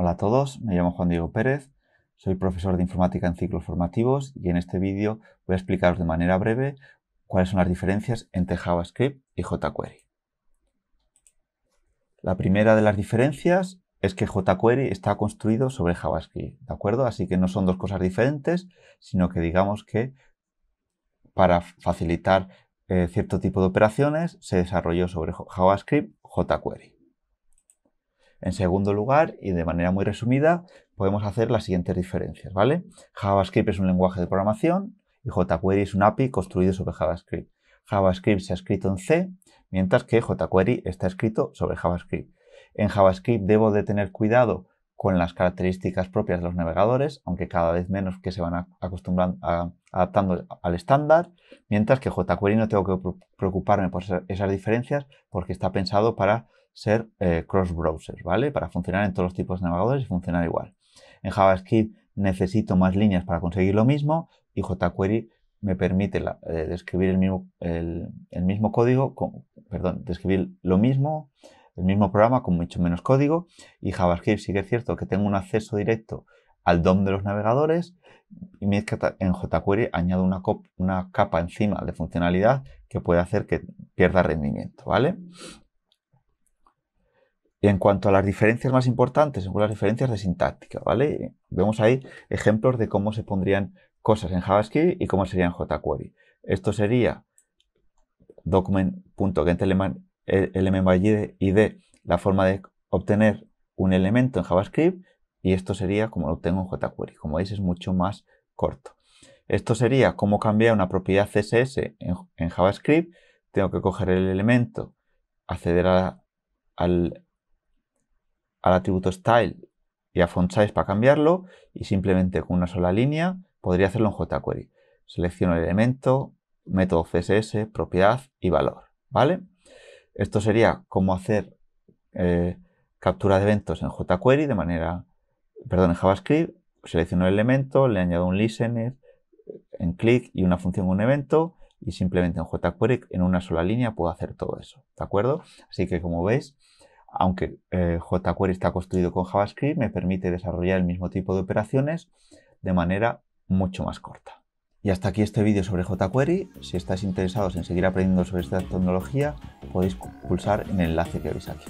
Hola a todos, me llamo Juan Diego Pérez, soy profesor de informática en ciclos formativos y en este vídeo voy a explicaros de manera breve cuáles son las diferencias entre JavaScript y jQuery. La primera de las diferencias es que jQuery está construido sobre JavaScript, ¿de acuerdo? Así que no son dos cosas diferentes, sino que digamos que para facilitar eh, cierto tipo de operaciones se desarrolló sobre JavaScript jQuery. En segundo lugar, y de manera muy resumida, podemos hacer las siguientes diferencias, ¿vale? JavaScript es un lenguaje de programación y jQuery es un API construido sobre JavaScript. JavaScript se ha escrito en C, mientras que jQuery está escrito sobre JavaScript. En JavaScript debo de tener cuidado con las características propias de los navegadores, aunque cada vez menos que se van acostumbrando adaptando al estándar, mientras que jQuery no tengo que preocuparme por esas diferencias porque está pensado para ser eh, cross browsers ¿vale? Para funcionar en todos los tipos de navegadores y funcionar igual. En JavaScript necesito más líneas para conseguir lo mismo y jQuery me permite eh, describir el mismo, código, perdón, describir lo mismo, el mismo programa con mucho menos código y JavaScript sí que es cierto que tengo un acceso directo al DOM de los navegadores y en jQuery añado una, una capa encima de funcionalidad que puede hacer que pierda rendimiento, ¿vale? Y en cuanto a las diferencias más importantes, son las diferencias de sintáctica, ¿vale? Vemos ahí ejemplos de cómo se pondrían cosas en JavaScript y cómo serían jQuery. Esto sería document.getElementById, eh, la forma de obtener un elemento en JavaScript, y esto sería como lo obtengo en jQuery. Como veis, es mucho más corto. Esto sería cómo cambiar una propiedad CSS en, JavaScript. Tengo que coger el elemento, acceder al, al atributo style y a font size para cambiarlo y simplemente con una sola línea podría hacerlo en jQuery. Selecciono el elemento, método CSS, propiedad y valor. ¿vale? Esto sería como hacer eh, captura de eventos en jQuery de manera, perdón, en JavaScript. Selecciono el elemento, le añado un listener, eh, en clic y una función un evento y simplemente en jQuery en una sola línea puedo hacer todo eso, ¿de acuerdo? Así que como veis, aunque eh, jQuery está construido con JavaScript, me permite desarrollar el mismo tipo de operaciones de manera mucho más corta. Y hasta aquí este vídeo sobre jQuery. Si estáis interesados en seguir aprendiendo sobre esta tecnología, podéis pulsar en el enlace que veis aquí.